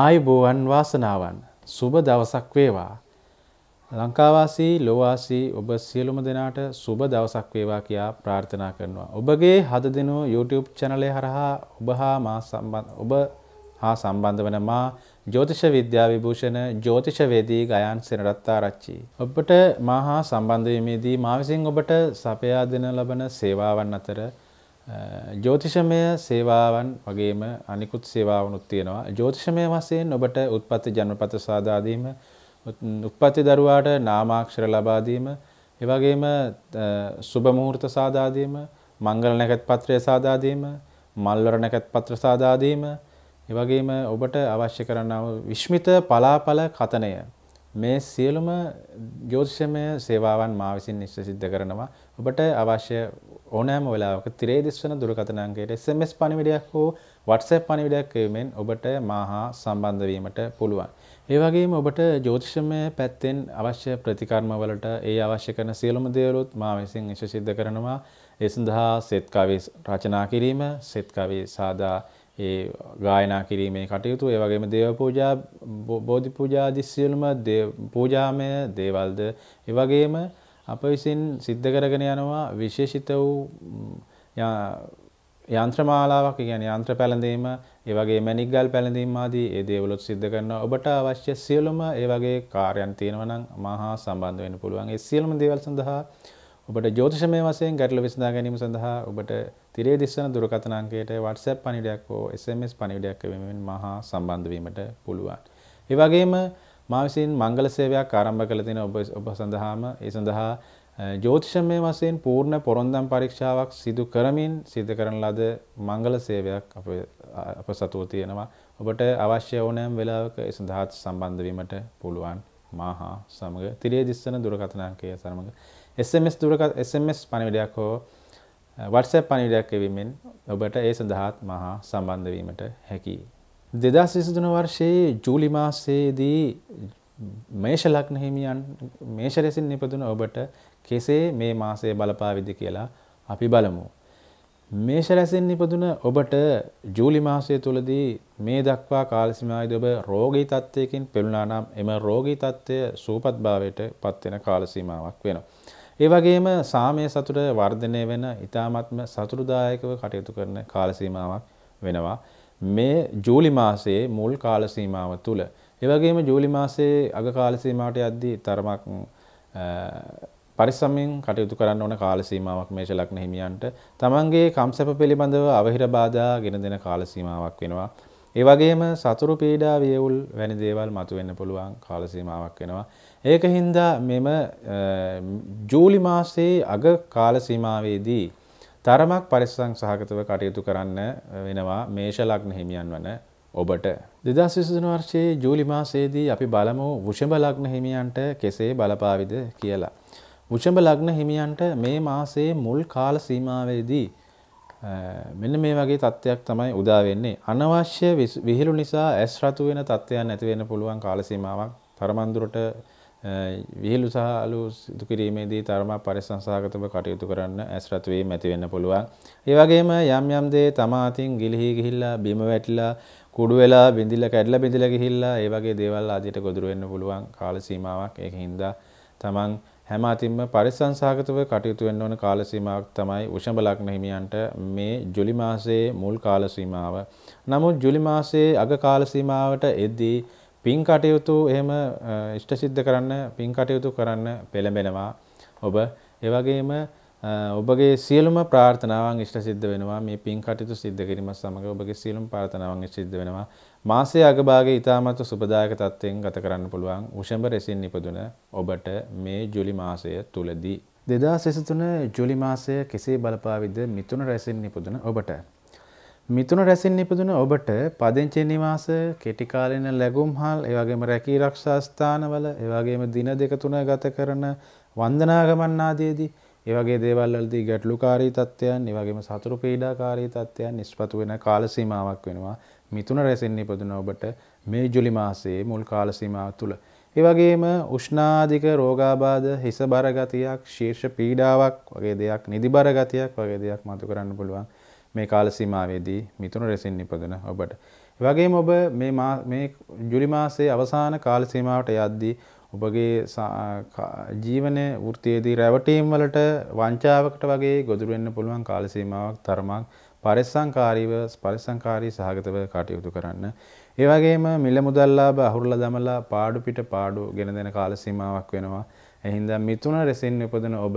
ආයුබෝවන් වාසනාවන් සුබ දවසක් වේවා. ලංකාවාසී ලොවාසී ඔබ සියලුම දෙනාට සුබ දවසක් වේවා කියා ප්‍රාර්ථනා කරනවා. ඔබගේ හද දෙනෝ YouTube චැනලය හරහා ඔබ හා ඔබ හා සම්බන්ධ වන මා ජෝතිෂ විද්‍යා විභූෂණ ජෝතිෂවේදී ගයන් සෙනරත්තා රච්චි. ඔබට මා හා සම්බන්ධවීමේදී මා විසින් ඔබට සපයා දෙන ලබන සේවාවන් අතර ජෝතිෂමය සේවාවන් වගේම අනිකුත් සේවාවනුත් තියෙනවා ජෝතිෂමය වසයෙන් ඔබට උත්පත්ති ජනපත සාදාදීම උත්පත්ති දරුවාට නාමාක්ෂර ලබාදීම එවගේම සුභමුහූර්ත සාදාදීම මංගල නැකත් පත්‍රය සාදාදීම මල්වර නැකත් පත්‍ර සාදාදීම එවගේම ඔබට අවශ්‍ය කරන්නාව විශ්මිත පලාපල කතනය මේ සියලුම ජෝතිෂමය සේවාවන් මා විසින් නිශ්ච සිද්ධ කරනවා ඔබට අවශ්‍ය ඕනෑම වෙලාවක තිරේ දිස්වන දුරකථනංකයට SMS පණිවිඩයක් හෝ WhatsApp පණිවිඩයක් එවීමෙන් ඔබට මා හා සම්බන්ධ වීමට පුළුවන්. ඒ වගේම ඔබට ජ්‍යොතිෂමය පැත්තෙන් අවශ්‍ය ප්‍රතිකර්ම වලට ඒ අවශ්‍ය කරන සියලුම දේවලුත් මා විසින් විශේෂ සිද්ධ කරනවා. ඒ සඳහා සෙත් කවි රචනා කිරීම, සෙත් කවි සාදා ඒ ගායනා කිරීමේ කටයුතු ඒ වගේම දේව පූජා බෝධි පූජා ආදී සියලුම පූජාමය දේවල්ද ඒ වගේම අප විසින් සිද්ධ කරගෙන යනවා විශේෂිත වූ යන්ත්‍රමාලාවක් කියන යන්ත්‍ර පැළඳීම ඒවගේ මැනික්ගල් පැළඳීම් ආදී ඒ දේවලොත් සිද්ධ කරනවා ඔබට අවශ්‍ය සියලුම ඒ වගේ කාර්යන් තියෙනවා නම් මහා සම්බන්ධ වෙන්න පුළුවන් ඒ සියලුම දේවල් සඳහා ඔබට ජ්‍යොතිෂමය වශයෙන් ගැටලු විසඳා ගැනීම සඳහා ඔබට තිරේ දිස්සන දුරකථන අංකයට WhatsApp පණිවිඩයක් හෝ SMS පණිවිඩයක් එවීමෙන් මහා සම්බන්ධ වීමට පුළුවන් ඒ වගේම මා විසින් මංගල සේවයක් ආරම්භ කළ තියෙන ඔබ ඔබ සඳහාම ඒ සඳහා ජ්‍යෝතිෂමය වශයෙන් පූර්ණ පොරොන්දම් පරීක්ෂාවක් සිදු කරමින් සිදු කරන ලද මංගල සේවයක් අප අප සතුව තියෙනවා ඔබට අවශ්‍ය ඕනෑම වෙලාවක ඒ සඳහා සම්බන්ධ වීමට පුළුවන් මාහා සමග තිරේ දිස්සන දුරකථන අංකය සමග SMS දුරකථන SMS පණිවිඩයක් හෝ WhatsApp පණිවිඩයක් එවීමෙන් ඔබට ඒ සඳහාත් මහා සම්බන්ධ වීමට හැකියි දෙදස් විසිතුන වර්ෂයේ ජූලි මාසයේදී මේෂ ලග්න හිමියන් මේෂ රැසින් නිපදුන ඔබට කෙසේ මේ මාසයේ බලපාවිද කියලා අපි බලමු. මේෂ රැසින් නිපදුන ඔබට ජූලි මාසය තුලදී මේ දක්වා කාල සීමාවේදී ඔබ රෝගී තත්ත්වයකින් පෙළුණා නම් එම රෝගී තත්ත්වය සූපත්භාවයට පත්වෙන කාල සීමාවක් වෙනවා. ඒ වගේම සාමය සතුට වර්ධනය වෙන ඊ타ත්ම සතුටුදායකව කටයුතු කරන කාල සීමාවක් වෙනවා. මේ ජූලි මාසයේ මුල් කාල සීමාව තුල ඒ වගේම ජූලි මාසයේ අග කාල සීමාවට යද්දී තරමක් පරිස්සමෙන් කටයුතු කරන්න ඕන කාල සීමාවක් මේෂ ලග්න හිමියන්ට තමන්ගේ කම්සප පිළිබඳව අවහිර බාධා ගෙන දෙන කාල සීමාවක් වෙනවා. ඒ වගේම සතුරු පීඩා වියවුල් වැනි දේවල් මතුවෙන්න පුළුවන් කාල සීමාවක් වෙනවා. ඒක හින්දා මෙම ජූලි මාසයේ අග කාල සීමාවේදී තරමක් පරිස්සං සහගතව කටයුතු කරන්න වෙනවා මේෂ ලග්න හිමියන් වන ඔබට දෙදස් විසන වර්ෂයේ ජූලි මාසයේදී අපි බලමු වෘෂභ ලග්න හිමියන්ට කෙසේ බලපාවිද කියලා. වෘෂභ ලග්න හිමියන්ට මේ මාසයේ මුල් කාල සීමාවේදී මෙන්න මේ වගේ තත්ත්වයක් තමයි උදා වෙන්නේ. අනවශ්‍ය විහිළු නිසා ඇස් රතු වෙන තත්ත්වයන් ඇති වෙන්න පුළුවන් කාල සීමාවක් තරමන් දුරට විහිළු සහ අලු සිදු කිරීමේදී තරමක් පරිසංසහගතව කටයුතු කරන්න ඇස්රත් වීම ඇති වෙන්න පුළුවන්. ඒ වගේම යම් යම් දේ තමා අතින් ගිලිහි ගිහිල්ලා බිම වැටිලා කුඩු වෙලා බිඳිලා කැඩලා බිඳිලා ගිහිල්ලා ඒ වගේ දේවල් ආදියට ගොදුරු වෙන්න පුළුවන් කාල සීමාවක්. ඒකින් දා තමන් හැම අතින්ම පරිසංසහගතව කටයුතු වෙන්න ඕන කාල සීමාවක් තමයි උෂඹ ලග්න හිමියන්ට මේ ජුලි මාසයේ මුල් කාල සීමාව. නමුත් ජුලි මාසයේ අග කාල සීමාවට එද්දී පින් කටයුතු එහෙම ඉෂ්ට සිද්ධ කරන්න පින් කටයුතු කරන්න පෙළඹෙනවා ඔබ ඒ වගේම ඔබගේ සියලුම ප්‍රාර්ථනාවන් ඉෂ්ට සිද්ධ වෙනවා මේ පින් කටයුතු සිද්ධ කිරීමත් සමග ඔබගේ සියලුම ප්‍රාර්ථනාවන් ඉෂ්ට සිද්ධ වෙනවා මාසයේ අගභාගයේ ඊටමත් සුබදායක තත්ත්වයෙන් ගත කරන්න පුළුවන් උෂඹ රැසින් නිපදුන ඔබට මේ ජූලි මාසය තුලදී දෙදා සෙසතුන ජුලි මාසය කෙසේ බලපාවිද මිතුන රැසින් නිපුදන ඔබට මිතුන රැසින් ඉපදුන ඔබට පදිංචි නිවාස කෙටි කාලින ලැබුම් හල් එවැගේම රැකී ආරක්ෂා ස්ථානවල එවැගේම දින දෙක තුන ගත කරන වන්දනාගමන් ආදීදී ඒ වගේ දේවල් වලදී ගැටලුකාරී තත්ත්වයන් ඒ වගේම සතුරු පීඩාකාරී තත්ත්වයන් නිෂ්පතු වෙන කාල සීමාවක් වෙනවා මිතුන රැසින් ඉපදුන ඔබට මේ ජූලි මාසයේ මුල් කාල සීමාව තුළ ඒ වගේම උෂ්ණාධික රෝගාබාධ හිස බර ගතියක් ශීර්ෂ පීඩාවක් වගේ දෙයක් නිදි බර ගතියක් වගේ දෙයක් මතු කරන්න පුළුවන් මේ කාල සීමාවේදී මිතුන රැසින් නිපදන ඔබට. වගේම ඔබ මේ ජුලි මාසයේ අවසාන කාල සීමාවට යද්දී ඔබගේ ජීවනය වෘතියේදී රැවටීම් වලට වංචාවකට වගේ ගොදුරෙන්න පුළුවන් කාල සීමාවක් තරමක් පරිස්සංකාරීව පරිස්සංකාරී සහගතව කටයුතු කරන්න. ඒ වගේම මිල මුදල් ලාභ අහුරලා දමලා පාඩු පිට පාඩු ගෙන දෙන කාල සීමාවක් වෙනවා. එහින්දා මිතුන රැසින් උපදින ඔබ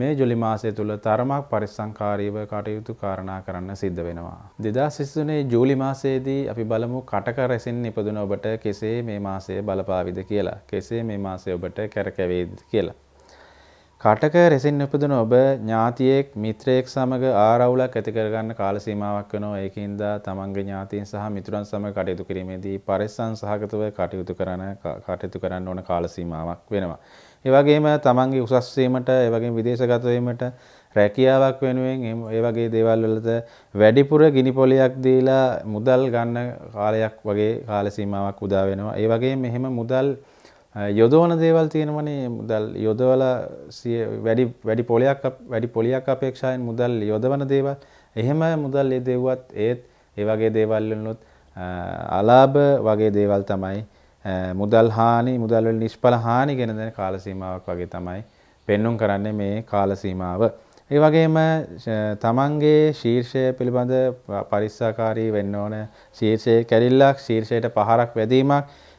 මේ ජුලි මාසය තුළ තරමක් පරිස්සංකාරීව කටයුතු කාරණා කරන්න සිද්ධ වෙනවා. දෙදා සිස්සුනේ ජූලි මාසයේදී අපි බලමු කටක රැසින් නිපදුන ඔබට කෙසේ මේ මාසය බලපාවිද කියලා. කෙසේ මේ මාසය ඔබට කැරකැවේද කියලා. කටක රෙසින් උපදන ඔබ ඥාතියෙක් මිත්‍රයෙක් සමඟ ආරවුලක් ඇතිකරගන්න කාලසීමාවක් වනෝ ඒකන්දා තමන්ගේ ඥාතින් සහ මිතුරන් සම කටයුතු කිරීමේදී පරිස්සන් සහගතව කටයුතු කරන කටයුතු කරන්න ඕන කාලසීමාවක් වෙනවා. ඒවගේම තමන්ගේ උසස්වීමට ඒවගේ විදේශගතවීමට රැකියාවක් වෙනුවෙන් ඒවගේ දේවල් වලද වැඩිපුර ගිනිපොලයක් දීලා මුදල් ගන්න කාලයක් වගේ කාලසීමාවක් උදා වෙනවා. ඒ වගේ මෙහෙම මුදල් යොදවන දේවල් තියෙනවනේ මුදල් යොදවල වැඩි වැඩි පොලයක් වැඩි පොලියක් අපේක්ෂාවෙන් මුදල් යොදවන දේවල් එහෙම මුදල් යෙදෙව්වත් ඒත් ඒ වගේ දේවල් වලිනුත් අලාභ වගේ දේවල් තමයි මුදල් හානි මුදල් වල නිෂ්ඵල හානි ගැන දැන කාල සීමාවක් වගේ තමයි පෙන්눔 කරන්නේ මේ කාල සීමාව. ඒ වගේම තමන්ගේ ශීර්ෂය පිළිබඳ පරිස්සාකාරී වෙන්න ඕන ශීර්ෂයේ කැරිල්ලක් ශීර්ෂයට පහරක් වැදීමක්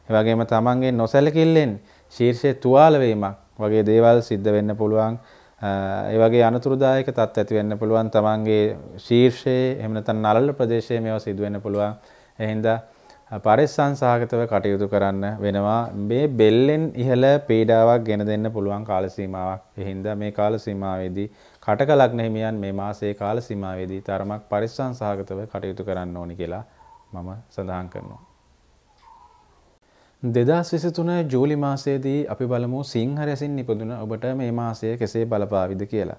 ඒ වගේම තමන්ගේ නොසැලකිල්ලෙන් ශීර්ෂයේ තුවාල වීමක් වගේ දේවල් සිද්ධ වෙන්න පුළුවන් ඒ වගේ අනතුරුදායක තත්ත්ව ඇති වෙන්න පුළුවන් තමන්ගේ ශීර්ෂයේ එහෙම නැත්නම් නළල ප්‍රදේශයේ මේවා සිදු වෙන්න පුළුවන් එහෙනම් පරිස්සංසාගතව කටයුතු කරන්න වෙනවා මේ බෙල්ලෙන් ඉහළ පීඩාවක් ගෙන දෙන්න පුළුවන් කාලසීමාවක් එහින්ද මේ කාලසීමාවේදී කටක ලග්න හිමියන් මේ මාසේ කාලසීමාවේදී තරමක් පරිස්සංසාගතව කටයුතු කරන්න ඕනි කියලා මම සඳහන් කරනවා. දෙදස් විසිතුන ජූලි මාසයේදී අපි බලමු සිංහ රැසින් නිපදුන ඔබට මේ මාසය කෙසේ බලපාවිද කියලා.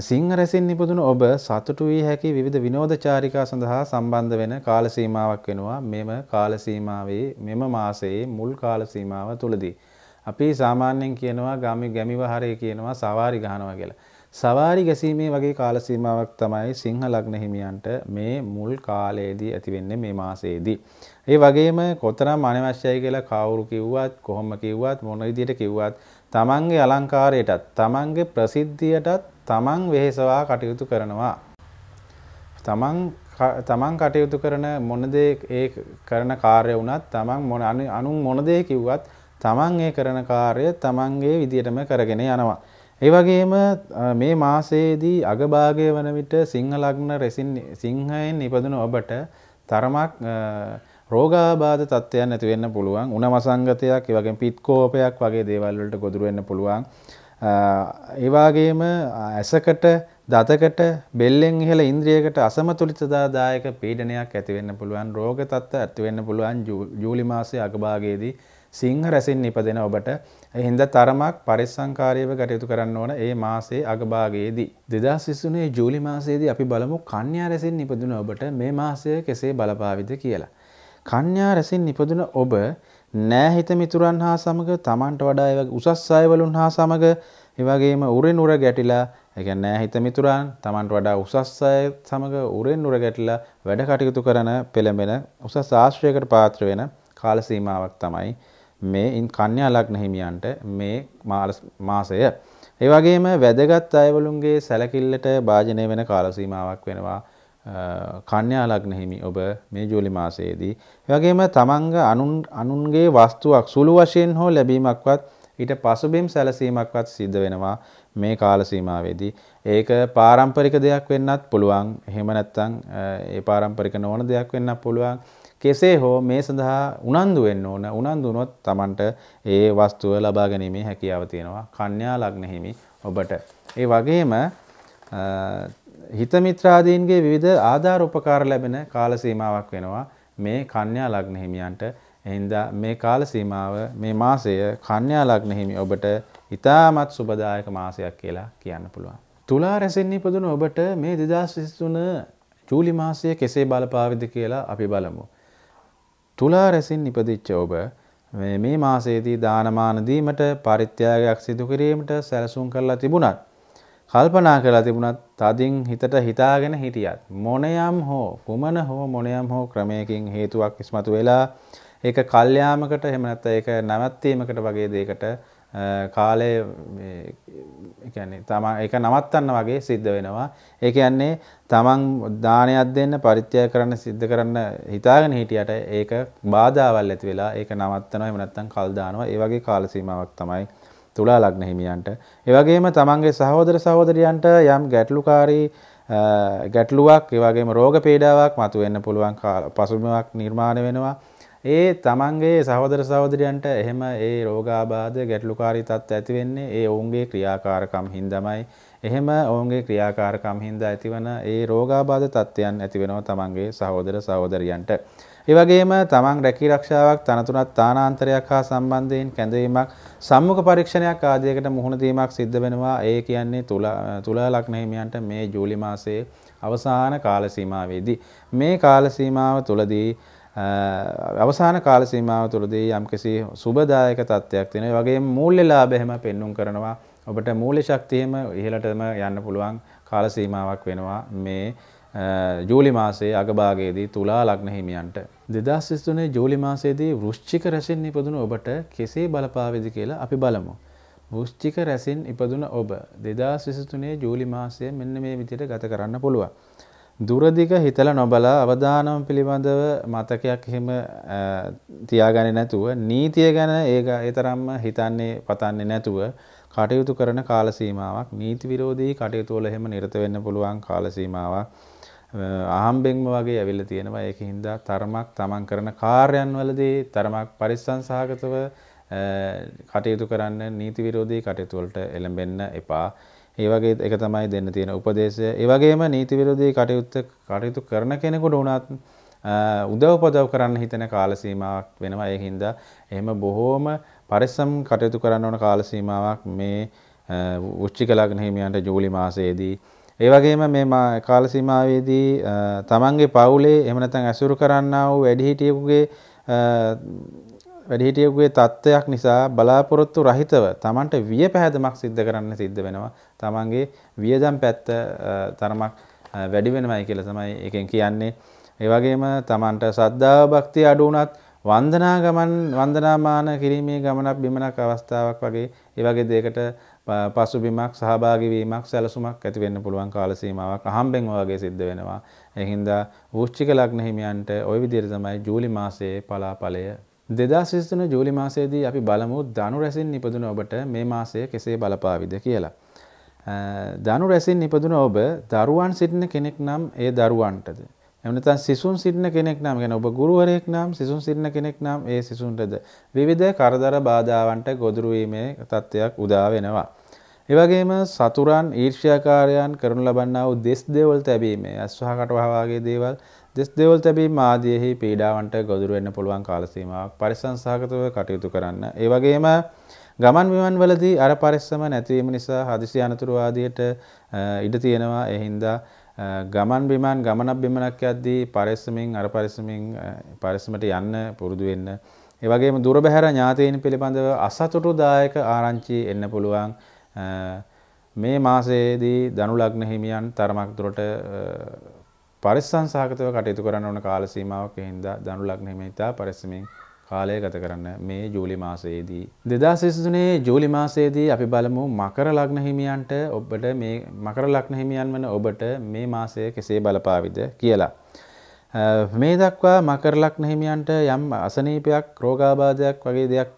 සිංහ රැසින් නිපුදුන ඔබ සතුටු වී හැකි විවිධ විනෝදචාරිකා සඳහා සම්බන්ධ වෙන කාලසීමාවක් වෙනවා මෙම කාලසීමාවේ මෙම මාසයේ මුල් කාලසීමාව තුළදී. අපි සාමාන්‍යයෙන් කියනවා ගමි ගැමිවහරය කියනවා සවාරි ගහනවා කියලා. සවාරි ගැසීමේ වගේ කාලසීමාවක් තමයි සිංහ ලග්න හිමියන්ට මේ මුල් කාලයේදී ඇතිවෙන්නේ මේ මාසයේදී. ඒ වගේම කොතරම් අනවශ්‍යයි කියලා කවුරු කිව්වත් කොහොම කිව්වත් මොන විදියට කිව්වත් තමන්ගේ අලංකාරයටත් තමන්ගේ ප්‍රසිද්ධියටත් තමන් වෙහෙසවා කටයුතු කරනවා. තමන් තමන් කටයුතු කරන මොනදේ ඒ කරන කාර්ය වුණත් තමන් මොන අනුන් මොනදේ කිව්වත් තමන් ඒ කරන කාර්ය තමන්ගේ විදියටම කරගෙන යනවා. ඒ වගේම මේ මාසයේදී අගභාගය වන විට සිංහ ලග්න රෙසින් සිංහයෙන් ඉපදුන ඔබට තරමක් රෝගාබාධ තත්ත්වයන් ඇති වෙන්න පුළුවන්. උණ වසංගතයක්, ඒ වගේම පිත් කෝපයක් වගේ දේවල් වලට ගොදුරු වෙන්න පුළුවන්. ඒවාගේම ඇසකට දතකට බෙල්ලෙන් ඉහළ ඉන්ද්‍රියකට අසමතුලිතදාදායක පීඩනයක් ඇතිවෙන්න පුළුවන් රෝග තත්ත්ව ඇතිවෙන්න පුළුවන් ජූලි මාසයේ අගභාගයේදී සිංහ රැසින් නිපදෙන ඔබට එහින්ද තරමක් පරිස්සංකාරීව කටයුතු කරන්න ඕන ඒ මාසයේ අගභාගයේදී 2023 ජූලි මාසයේදී අපි බලමු කන්‍යා රැසින් නිපදුන ඔබට මේ මාසය කෙසේ බලපාවිද කියලා. කන්‍යා රැසින් නිපදුන ඔබ නෑහිත මිතුරන් හා සමඟ තමන්ට වඩා උසස් අයවලුන් හා සමඟ එවගේම උරෙන් උර ගැටිලා එක නෑහිත මිතුරන් තමන්ට වඩා උසස් අය සමඟ උරෙන් උර ගැටිලා වැඩ කටයුතු කරන පෙළඹෙන උසස් ආශ්‍රයකට පාත්‍ර වෙන කාලසීමාවක් තමයි මේ ඉන් කන්‍යා ලග්න හිමියන්ට මේ මාසය. ඒ වගේම වැදගත් අයවලුන්ගේ සැලකිල්ලට භාජනය වෙන කාලසීමාවක් වෙනවා. කන්‍යා ලග්න හිමි ඔබ මේ ජූලි මාසයේදී එවැගේම තමන්ග අනුන්ගේ වස්තුවක් සුළු වශයෙන් හෝ ලැබීමක්වත් ඊට පසුබිම් සැලසීමක්වත් සිද්ධ වෙනවා මේ කාල සීමාවේදී. ඒක පාරම්පරික දෙයක් වෙන්නත් පුළුවන්. එහෙම නැත්නම් ඒ පාරම්පරික නොවන දෙයක් වෙන්නත් පුළුවන්. කෙසේ හෝ මේ සඳහා උනන්දු වෙන්න ඕන. උනන්දු වුණොත් Tamanට ඒ වස්තුව ලබා ගැනීමේ හැකියාව තියෙනවා. කන්‍යා ලග්න හිමි ඔබට. ඒ වගේම හිතමිත්‍රාදීන්ගේ විවිධ ආධාර උපකාර ලැබෙන කාල සීමාවක් වෙනවා මේ කන්‍යා ලග්න හිමියන්ට. එහින්දා මේ කාල සීමාව මේ මාසය කන්‍යා ලග්න හිමි ඔබට ඉතාමත් සුබදායක මාසයක් කියලා කියන්න පුළුවන්. තුලා රැසෙන් ඉපදුන ඔබට මේ 2023 ජූලි මාසය කෙසේ බලපාවිද කියලා අපි බලමු. තුලා රැසින් ඉපදිච්ච ඔබ මේ මාසයේදී දානමාන දීමට පරිත්‍යාගයක් සිදු කිරීමට සැලසුම් කරලා තිබුණත් කල්පනා කරලා තිබුණත් තදින් හිතට හිතාගෙන හිටියත්. මොනයම් හෝ කුමන හෝ මොනයම් හෝ ක්‍රමයකින් හේතුවක් ඉස්මතු වෙලා ඒක කල්්‍යයාමකට හෙමනත්ත ඒක නැවැත්වීමකට වගේ දේකට කාලය තම එක නවත්තන්න වගේ සිද්ධ වෙනවා. ඒක යන්නේ තමන් දානයක් දෙන්න පරිත්‍යය කරන්න සිද්ධ කරන්න හිතාගෙන හිටියට ඒක බාධාවල් ඇති වෙලා ඒක නවත්තනව එමනත්තන් කල්දානවා ඒ වගේ කාලසීමාවක් තමයි තුලා ලග්න හිමියන්ට. ඒ වගේම තමන්ගේ සහෝදර සහෝදරියන්ට යම් ගැටලුකාරී ගැටලුවක් ඒ වගේම රෝග පීඩාවක් මතුවෙන්න පුළුවන් පසුබිමක් නිර්මාණය වෙනවා. ඒ තමන්ගේ සහෝදර සහෝදරියන්ට එහෙම ඒ රෝගාබාධ ගැටලුකාරී තත්ත්ව ඇති වෙන්නේ ඒ ඔවුන්ගේ ක්‍රියාකාරකම් හින්දාමයි. එහෙම ඔවුන්ගේ ක්‍රියාකාරකම් හින්දා ඇතිවන ඒ රෝගාබාධ තත්ත්වයන් ඇති වෙනවා තමන්ගේ සහෝදර සහෝදරියන්ට. ඒවගේම තමන් රැකී රක්ෂාවක් තනතුරත් තානාන්තරයක් හා සම්බන්ධයෙන් කැඳවීමක් සම්මුඛ පරීක්ෂණයක් ආදියකට මුහුණ දීමක් සිද්ධ වෙනවා. ඒ කියන්නේ තුලා තුලා ලග්න හිමියන්ට මේ ජූලි මාසයේ අවසාන කාල සීමාවේදී මේ කාල සීමාව තුලදී අවසාන කාල සීමාව තුලදී යම්කිසි සුබදායක තත්ත්වයක් තියෙනවා. ඒ වගේම මූල්‍ය ලාභයම පෙන්눔 කරනවා. ඔබට මූල්‍ය ශක්තියම ඉහළටම යන්න පුළුවන් කාල සීමාවක් වෙනවා මේ ජූලි මාසේ අගභාගයේදී තුලා ලග්න හිමියන්ට 2023 ජූලි මාසයේදී වෘශ්චික රැසින් ඉපදුණු ඔබට කෙසේ බලපාවේද කියලා අපි බලමු. වෘශ්චික රැසින් ඉපදුන ඔබ 2023 ජූලි මාසයේ මෙන්න මේ විදිහට ගත කරන්න පුළුවන්. දුරදිග හිතලා නොබලා අවදානම් පිළිබඳව මතකයක් එහෙම තියාගන්නේ නැතුව නීතිය ගැන ඒක ඒ තරම්ම හිතන්නේ පතන්නේ නැතුව කටයුතු කරන කාල සීමාවක් නීති විරෝධී කටයුතු වල එහෙම නිරත වෙන්න පුළුවන් කාල සීමාවක් ආම්බෙන්ම වගේ ඇවිල්ල තියෙනවා ඒක හින්දා තරමක් තමන් කරන කාර්යන් වලදී තරමක් පරිස්සම් සහගතව කටයුතු කරන්න නීති විරෝධී කටයුතු වලට එළඹෙන්න එපා. ඒ වගේ එක තමයි දෙන්න තියෙන උපදේශය. ඒ වගේම නීති විරෝධී කටයුත්ත කටයුතු කරන කෙනෙකුට උනත් උදව්පදව් කරන්න හිතෙන කාල සීමාවක් වෙනවා. ඒ හින්දා එහෙම බොහෝම පරිස්සම් කටයුතු කරන්න ඕන කාල සීමාවක් මේ වෘශ්චික ලග්න හිමියන්ට ජූලි මාසයේදී ඒ වගේම මේ කාල සීමාවේදී තමන්ගේ පවුලේ එහෙම නැත්නම් ඇසුරු කරන්නා වූ වැඩිහිටියෙකුගේ වැඩිහිටියෙකුගේ තත්ත්වයක් නිසා බලාපොරොත්තු රහිතව තමන්ට විය පැහැදමක් සිද්ධ කරන්න සිද්ධ වෙනවා. තමන්ගේ වියදම් පැත්ත තරමක් වැඩි වෙනවයි කියලා තමයි එකෙන් කියන්නේ. ඒ වගේම තමන්ට සද්ධාව භක්තිය අඩු වුණත් වන්දනා ගමන් වන්දනාමාන කිරීමේ ගමනක් බිමනක් අවස්ථාවක් වගේ ඒ වගේ දෙයකට පසුබිමක් සහභාගිවීමක් සැලසුමක් ඇතිවෙන්න පුළුවන් කාලසීමාවක් අහම්බෙන් වගේ සිද්ධ වෙනවා. එහින්දා වෘෂ්චික ලග්න හිමියන්ට ওই විදිහට තමයි ජූලි මාසයේ පලාඵලය. දෙදාස් විසිතුන ජූලි මාසයේදී අපි බලමු ධනු රැසින් නිපදුන ඔබට මේ මාසය කෙසේ බලපාවිද කියලා. ධනු රැසින් නිපදුන ඔබ දරුවන් සිටින කෙනෙක් නම් ඒ දරුවන්ටද. එමනතන් සිසුන් සිටින කෙනෙක් නම් ගැන ඔබ ගුරුවරයෙක් නම් සිසුන් සිටින කෙනෙක් නම් ඒ සිසුන්ටද. විවිධ කරදර බාධාවන්ට ගොදුරුවීමේ තත්ත්වයක් උදා වෙනවා. ඒවගේම සතුරන් ඊර්ෂ්‍යකාරයන් කරනු ලබන්නාව දෙස් දෙවල් තැබීම ඇස්වහකට වහවාගේ දේවල් දෙස් දෙවල් තැබීම ආදියෙහි පීඩාවන්ට ගොදුරුවෙන්න පුළුවන් කාලසීමාවක් පරිසංසාගතව කටයුතු කරන්න. ඒවගේම ගමන් විමන් වලදී අර පරිස්සම නැතිවීම නිසා හදිසි අනතුරු ආදියට ඉඩ තියෙනවා එහින්දා ගමන් බිමන් ගමනක් බිමනක් යද්දී පරිස්සමින් අර පරිස්සමින් පරිස්සමට යන්න පුරුදු වෙන්න. ඒ වගේම දුරබැහැර ඥාතීන් පිළිබඳව අසතුටුදායක ආරංචි එන්න පුළුවන්. මේ මාසයේදී ධනු ලග්න හිමියන් තරමක් දුරට පරිස්සම් සහගතව කටයුතු කරන්න ඕන කාල සීමාවක් හින්දා ධනු ලග්න හිමිතා පරිස්සමින් කාලය ගත කරන්න මේ ජූලි මාසයේදී. දෙදා සිසුනේ ජූලි මාසයේදී අපි බලමු මකර ලග්න හිමියන්ට ඔබට මේ මකර ලග්න හිමියන් වන ඔබට මේ මාසය කෙසේ බලපාවිද කියලා. මේ දක්වා මකරලක් නහිමියන්ට යම් අසනීපයක් රෝගාබාධයක් වගේ දෙයක්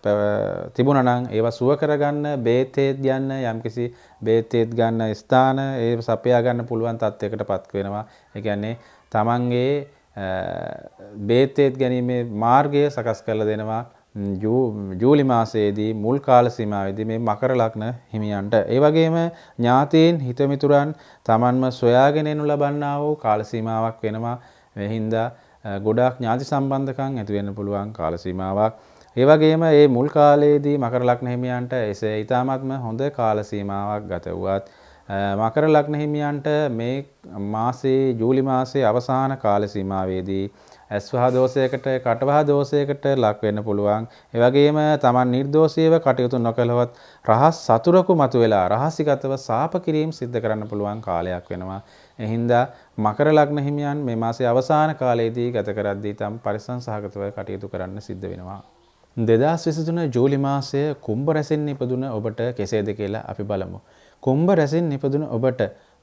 තිබුණ නං ඒව සුව කරගන්න බේතේත් ගන්න යම්කිසි බේතේත් ගන්න ස්ථාන ඒ සපයා ගන්න පුළුවන් තත්ත්යකට පත්වෙනවා එකන්නේ තමන්ගේ බේතේත් ගැනීමේ මාර්ගය සකස් කරල දෙනවා ජූලි මාසයේදී මුල් කාල සීමාවේදී මේ මකර ලග්න හිමියන්ට ඒ වගේම ඥාතීන් හිතමිතුරන් Tamanම සොයාගෙන එනු ලබන්නා වූ කාල සීමාවක් වෙනවා එහින්දා ගොඩක් ඥාති සම්බන්ධකම් ඇති වෙන්න පුළුවන් කාල සීමාවක්. ඒ වගේම මේ මුල් කාලයේදී මකර ලග්න හිමියන්ට එසේ ඊ타මාත්ම හොඳ කාල සීමාවක් ගත වුවත් මකර ලග්න හිමියන්ට මේ මාසේ ජූලි මාසේ අවසාන කාල සීමාවේදී ඇස්වහා දෝෂයකට කටවහා දෝෂයකට ලක් වෙන්න පුළුවන්. ඒ වගේම Taman නිර්දෝෂීව කටයුතු නොකළවත් රහස් සතුරකු මතුවලා රහසිගතව සාප කිරීම සිද්ධ කරන්න පුළුවන් කාලයක් වෙනවා. එහින්දා මකර ලග්න හිමියන් මේ මාසේ අවසාන කාලයේදී ගත කරද්දී තම පරිසං සහගතව කටයුතු කරන්න සිද්ධ වෙනවා. දෙදස් විසිතුන ජූලි මාසය කුම්භ රැසින් ඉපදුන ඔබට කෙසේද කියලා අපි බලමු. කුම්භ රැසින් නිපදුන ඔබට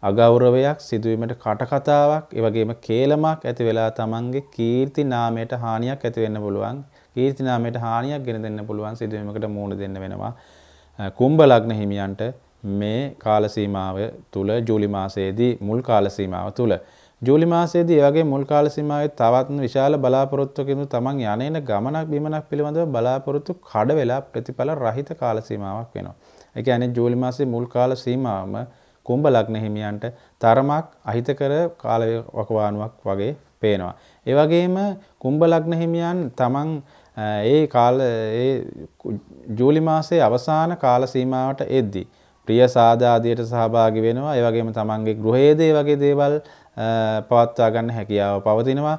අගෞරවයක් සිදුවීමට කටකතාවක් එවගේම කේලමක් ඇති වෙලා තමන්ගේ කීර්ති නාමයට හානියක් ඇති වෙන්න පුළුවන් කීර්ති නාමයට හානියක් ගෙන දෙන්න පුළුවන් සිදුවීමකට මූණ දෙන්න වෙනවා කුම්භ ලග්න හිමියන්ට මේ කාල සීමාව තුල ජූලි මාසයේදී මුල් කාල සීමාව තුල ජූලි මාසයේදී ඒ වගේ මුල් කාල සීමාවේ තවත් විශාල බලාපොරොත්තුකින් තමන් යන්නේන ගමනක් බිමනක් පිළිබඳව බලාපොරොත්තු කඩ වෙලා ප්‍රතිඵල රහිත කාල සීමාවක් වෙනවා ඒ කියන්නේ ජූලි මාසයේ මුල් කාල සීමාවම කුම්භ ලග්න හිමියන්ට තරමක් අහිතකර කාල වකවානුවක් වගේ පේනවා. ඒ වගේම කුම්භ ලග්න හිමියන් තමන් ඒ කාල ඒ ජූලි මාසයේ අවසාන කාල සීමාවට එද්දී ප්‍රිය සාදාදියට සහභාගි වෙනවා. ඒ වගේම තමන්ගේ ගෘහයේදී වගේ දේවල් පවත්වා ගන්න හැකියාව පවතිනවා.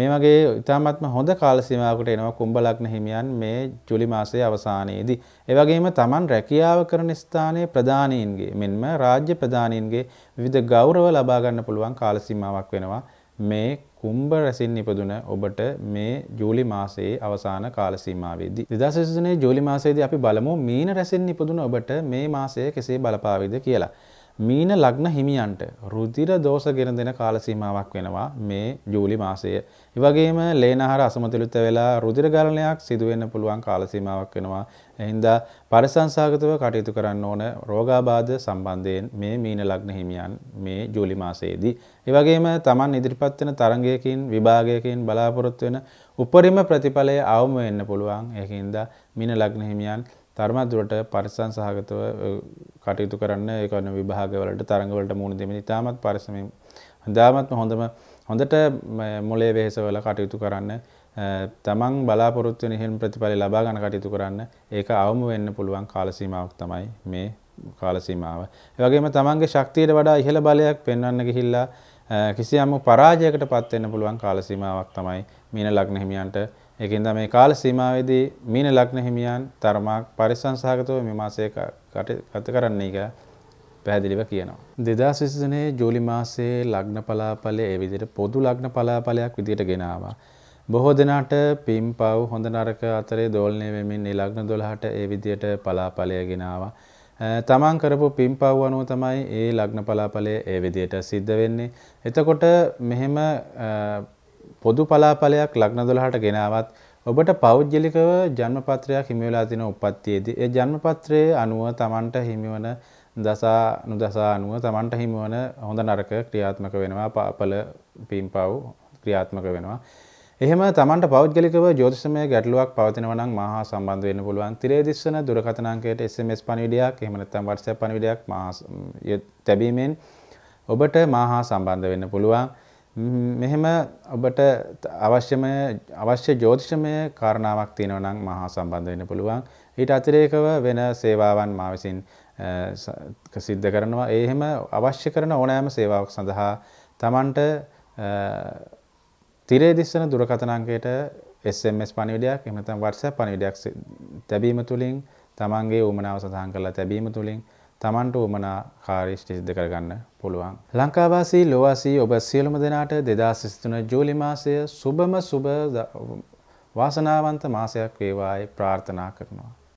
මේ වගේ ඉතාමත්ම හොඳ කාලසීමාවකට එනවා කුම්භලග්න හිමියන් මේ ජුලි මාසයේ අවසානයේදී. ඒ වගේම Taman රැකියාව කරන ස්ථානයේ ප්‍රධානීන්ගේ මෙන්ම රාජ්‍ය ප්‍රධානීන්ගේ විවිධ ගෞරව ලබා ගන්න පුළුවන් කාලසීමාවක් වෙනවා මේ කුම්භ රැසින් ඉපදුන ඔබට මේ ජූලි මාසයේ අවසාන කාල සීමාවේදී 2023 ජූලි මාසයේදී අපි බලමු මීන රැසින් ඉපදුන ඔබට මේ මාසය කෙසේ බලපාවිද කියලා. මීන ලග්න හිමියන්ට රුධිර දෝෂ ගෙන දෙන කාල සීමාවක් වෙනවා මේ ජූලි මාසය. ඒ වගේම ලේනහර අසමතුලිත වෙලා රුධිර ගලනයක් සිදු වෙන්න පුළුවන් කාල සීමාවක් වෙනවා. එහින්දා පරිසංසාගතව කටයුතු කරන්න ඕන රෝගාබාධ සම්බන්ධයෙන් මේ මීන ලග්න හිමියන් මේ ජූලි මාසයේදී. ඒ වගේම Taman ඉදිරිපත් වෙන තරඟයකින් විභාගයකින් බලාපොරොත්තු වෙන උපරිම ප්‍රතිඵලය අවම වෙන්න පුළුවන්. ඒකින්ද මීන ලග්න හිමියන් තර්මදුරට පරිසං සහගතව කටයුතු කරන්න ඒකන විභාගවලට තරඟවලට මුණ දෙමින් ඉතාමත් පරිසමින් හදාමත්ම හොඳම හොඳට මොලේ වෙහෙසවල කටයුතු කරන්න තමන් බලාපොරොත්තු වෙන ඉහළ ප්‍රතිඵල ලබා ගන්න කටයුතු කරන්න ඒක අවම වෙන්න පුළුවන් කාල සීමාවක් තමයි මේ කාල සීමාව. ඒ වගේම තමන්ගේ ශක්තියට වඩා ඉහළ බලයක් පෙන්වන්න ගිහිල්ලා කිසියම් පරාජයකට පත් වෙන්න පුළුවන් කාල සීමාවක් තමයි මීන ලග්න හිමියන්ට ඒකින්ද මේ කාල සීමාවේදී මීන ලග්න හිමියන් තරමක් පරිසංසහගතව මේ මාසයේ ගත කරන්නයි කියලා පැහැදිලිව කියනවා. 2023 ජූලි මාසයේ ලග්න පලාපලයේ ඒ විදිහට පොදු ලග්න පලාපලයක් විදිහට ගෙනාවා. බොහෝ දෙනාට පින්පව් හොඳ නරක අතරේ දෝලණය වෙමින් ඒ ලග්න 12ට ඒ විදිහට පලාපලය ගෙනාවා. තමන් කරපු පින්පව් අනුව තමයි ඒ ලග්න පලාපලය ඒ විදිහට සිද්ධ වෙන්නේ. එතකොට මෙහෙම පොදු පලාපලයක් ලග්න 12ට ගෙනාවත් ඔබට පෞද්ගලිකව ජන්මපත්‍රයක් හිමි වෙලා තින උප්පත්තියේදී ඒ ජන්මපත්‍රයේ අනුව Tamanට හිමිවන දසා නුදසා අනුව Tamanට හිමිවන හොඳ නරක ක්‍රියාත්මක වෙනවා පාපල පින්පව් ක්‍රියාත්මක වෙනවා එහෙම තමන්ට පෞද්ගලිකව ජෝතිෂමය ගැටලුවක් පවතිනවා නම් මහා සම්බන්ධ වෙන්න පුළුවන්. තිරේ දිස්සන දුරකථන අංකයට SMS පණිවිඩයක් එහෙම නැත්නම් WhatsApp පණිවිඩයක් මහා තැබීමෙන් ඔබට මහා සම්බන්ධ වෙන්න පුළුවන්. මෙහෙම ඔබට අවශ්‍යම අවශ්‍ය ජෝතිෂමය කාරණාවක් තියෙනවා නම් මහා සම්බන්ධ වෙන්න පුළුවන්. ඊට අතිරේකව වෙන සේවාවන් මා විසින් සිද්ධ කරනවා. ඒ හැම අවශ්‍ය කරන ඕනෑම සේවාවක් සඳහා Tamanට තිරේ දිස්සන දුරකථන අංකයට SMS පණිවිඩයක් එහෙම නැත්නම් WhatsApp පණිවිඩයක් තැබීම තුලින් Tamanගේ උමනාව සඳහන් කරලා තැබීම තුලින් තමන්ට උමනා කාරී ටිසිද්ධ කරගන්න පුළුවන්. ලංකාවාසී ලොවාසී ඔබ සියලුම දෙනාට දෙදස් ස්තුන ජූලි මාසය සුබම සුබ වාසනාවන්ත මාසයක් වේවායි ප්‍රාර්ථනා කරනවා.